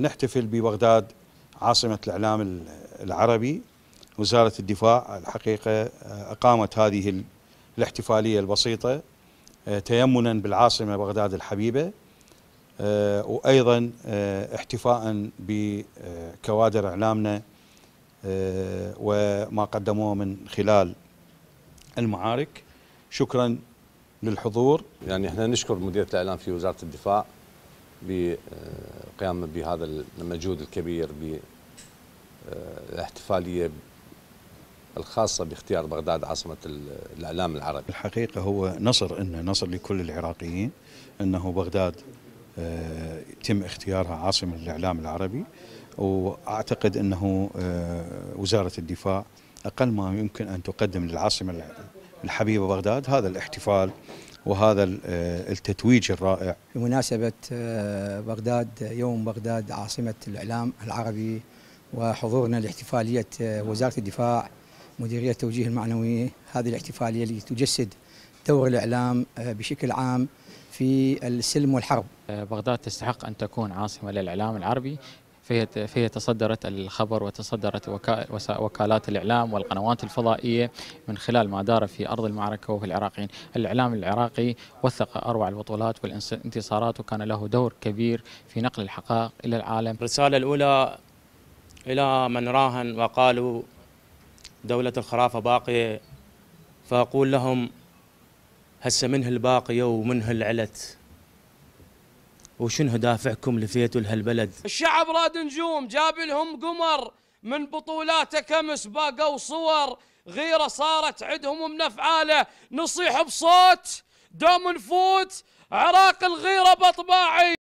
نحتفل ببغداد عاصمة الإعلام العربي وزارة الدفاع الحقيقة آه، أقامت هذه الاحتفالية البسيطة آه، تيمنا بالعاصمة بغداد الحبيبة آه، وأيضا احتفاء بكوادر إعلامنا وما قدموه من خلال المعارك شكرا للحضور يعني احنا نشكر مديرة الإعلام في وزارة الدفاع بقيام بهذا المجهود الكبير بالاحتفالية آه، الخاصة باختيار بغداد عاصمة الإعلام العربي الحقيقة هو نصر إنه نصر لكل العراقيين أنه بغداد آه، يتم اختيارها عاصمة للإعلام العربي وأعتقد أنه آه، وزارة الدفاع أقل ما يمكن أن تقدم للعاصمة الحبيبة بغداد هذا الاحتفال وهذا آه، التتويج الرائع بمناسبة آه، بغداد يوم بغداد عاصمة الإعلام العربي وحضورنا لاحتفالية آه، وزارة الدفاع مديرية التوجيه المعنوي هذه الاحتفالية التي تجسد دور الإعلام بشكل عام في السلم والحرب بغداد تستحق أن تكون عاصمة للإعلام العربي فهي فهي تصدرت الخبر وتصدرت وكالات الاعلام والقنوات الفضائيه من خلال ما دار في ارض المعركه وفي العراقيين، الاعلام العراقي وثق اروع البطولات والانتصارات وكان له دور كبير في نقل الحقائق الى العالم. الرساله الاولى الى من راهن وقالوا دوله الخرافه باقيه فاقول لهم هسه منه الباقيه ومنه العلت وشنو دافعكم لفيتوا لهالبلد؟ الشعب راد نجوم جاب لهم قمر من بطولاته كمس باقوا صور غيرة صارت عندهم من أفعاله نصيح بصوت دوم نفوت عراق الغيرة بطباعي